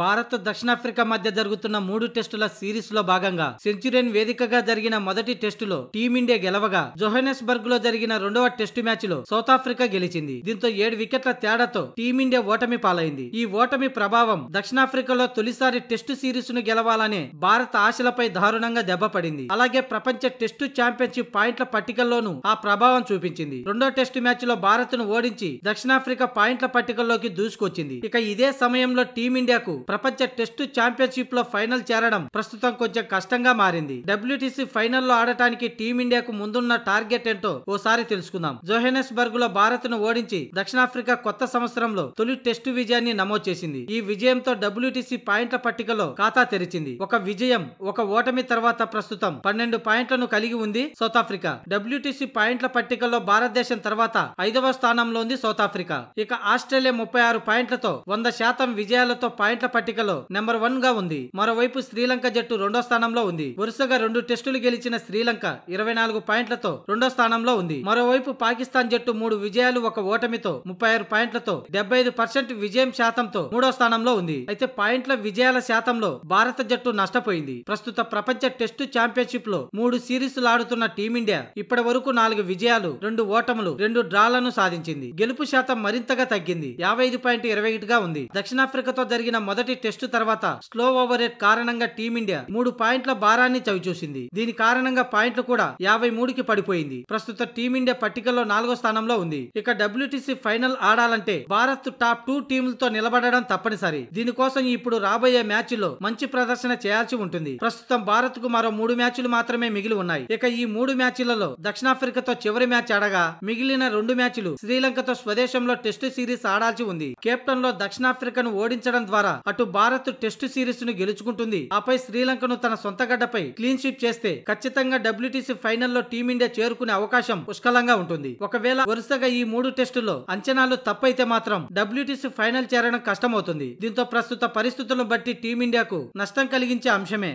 భారత్ దక్షిణాఫ్రికా మధ్య జరుగుతున్న మూడు టెస్టుల సిరీస్ లో భాగంగా సెంచురీన్ వేదికగా జరిగిన మొదటి టెస్టులో టీమిండియా గెలవగా జోహెనస్బర్గ్ లో జరిగిన రెండవ టెస్టు మ్యాచ్ లో సౌత్ ఆఫ్రికా గెలిచింది దీంతో ఏడు వికెట్ల తేడాతో టీమిండియా ఓటమి పాలైంది ఈ ఓటమి ప్రభావం దక్షిణాఫ్రికాలో తొలిసారి టెస్టు సిరీస్ ను గెలవాలనే భారత ఆశలపై దారుణంగా దెబ్బపడింది అలాగే ప్రపంచ టెస్టు ఛాంపియన్షిప్ పాయింట్ల పట్టికల్లోనూ ఆ ప్రభావం చూపించింది రెండో టెస్టు మ్యాచ్ లో భారత్ ను ఓడించి దక్షిణాఫ్రికా పాయింట్ల పట్టికల్లోకి దూసుకొచ్చింది ఇక ఇదే సమయంలో టీమిండియాకు ప్రపంచ టెస్టు ఛాంపియన్షిప్ లో ఫైనల్ చేరడం ప్రస్తుతం కొంచెం కష్టంగా మారింది డబ్ల్యూటీసీ ఫైనల్లో ఆడటానికి టీమిండియాకు ముందున్న టార్గెట్ ఏంటో ఓసారి తెలుసుకుందాం జోహెనస్బర్గ్ లో భారత్ ను ఓడించి దక్షిణాఫ్రికా కొత్త సంవత్సరంలో తొలి టెస్టు విజయాన్ని నమోదు చేసింది ఈ విజయంతో డబ్ల్యూటీసీ పాయింట్ల పట్టికలో ఖాతా తెరిచింది ఒక విజయం ఒక ఓటమి తర్వాత ప్రస్తుతం పన్నెండు పాయింట్లను కలిగి ఉంది సౌత్ ఆఫ్రికా డబ్ల్యూటీసీ పాయింట్ల పట్టికలో భారతదేశం తర్వాత ఐదవ స్థానంలో ఉంది సౌత్ ఆఫ్రికా ఇక ఆస్ట్రేలియా ముప్పై ఆరు పాయింట్లతో వంద శాతం విజయాలతో పాయింట్ల పట్టికలో నెంబర్ వన్ గా ఉంది మరోవైపు శ్రీలంక జట్టు రెండో స్థానంలో ఉంది వరుసగా రెండు టెస్టులు గెలిచిన శ్రీలంక ఇరవై నాలుగు పాయింట్లతో రెండో స్థానంలో ఉంది మరోవైపు పాకిస్తాన్ జట్టు మూడు విజయాలు ఒక ఓటమితో ముప్పై ఆరు పాయింట్లతో డెబ్బై ఐదు పర్సెంట్ విజయం శాతంతో మూడో స్థానంలో ఉంది అయితే పాయింట్ల విజయాల శాతంలో భారత జట్టు నష్టపోయింది ప్రస్తుత ప్రపంచ టెస్టు ఛాంపియన్షిప్ లో మూడు సిరీస్ ఆడుతున్న టీమిండియా ఇప్పటి వరకు నాలుగు విజయాలు రెండు ఓటములు రెండు డ్రాలను సాధించింది గెలుపు శాతం మరింతగా తగ్గింది యాభై ఐదు పాయింట్ ఇరవై ఒకటిగా ఉంది దక్షిణాఫ్రికాతో జరిగిన మొదటి మొదటి టెస్టు తర్వాత స్లో ఓవర్ రేట్ కారణంగా టీమిండియా మూడు పాయింట్ల భారాన్ని చవిచూసింది దీని కారణంగా పాయింట్లు కూడా యాభై మూడుకి పడిపోయింది ప్రస్తుత టీమిండియా పట్టికలో నాలుగో స్థానంలో ఉంది ఇక డబ్ల్యూటీసీ ఫైనల్ ఆడాలంటే భారత్ టాప్ టూ టీములతో నిలబడడం తప్పనిసరి దీనికోసం ఇప్పుడు రాబోయే మ్యాచ్ లో మంచి ప్రదర్శన చేయాల్సి ఉంటుంది ప్రస్తుతం భారత్ కు మరో మూడు మ్యాచ్లు మాత్రమే మిగిలి ఉన్నాయి ఇక ఈ మూడు మ్యాచ్లలో దక్షిణాఫ్రికాతో చివరి మ్యాచ్ ఆడగా మిగిలిన రెండు మ్యాచ్లు శ్రీలంకతో స్వదేశంలో టెస్టు సిరీస్ ఆడాల్సి ఉంది కేప్టన్ లో దక్షిణాఫ్రికాను ఓడించడం ద్వారా అటు భారత్ టెస్టు సిరీస్ ను గెలుచుకుంటుంది ఆపై శ్రీలంకను తన సొంత గడ్డపై క్లీన్ స్వీప్ చేస్తే ఖచ్చితంగా డబ్ల్యూటీసీ ఫైనల్లో టీమిండియా చేరుకునే అవకాశం పుష్కలంగా ఉంటుంది ఒకవేళ వరుసగా ఈ మూడు టెస్టుల్లో అంచనాలు తప్పైతే మాత్రం డబ్ల్యూటీసీ ఫైనల్ చేరడం కష్టమవుతుంది దీంతో ప్రస్తుత పరిస్థితులను బట్టి టీమిండియాకు నష్టం కలిగించే అంశమే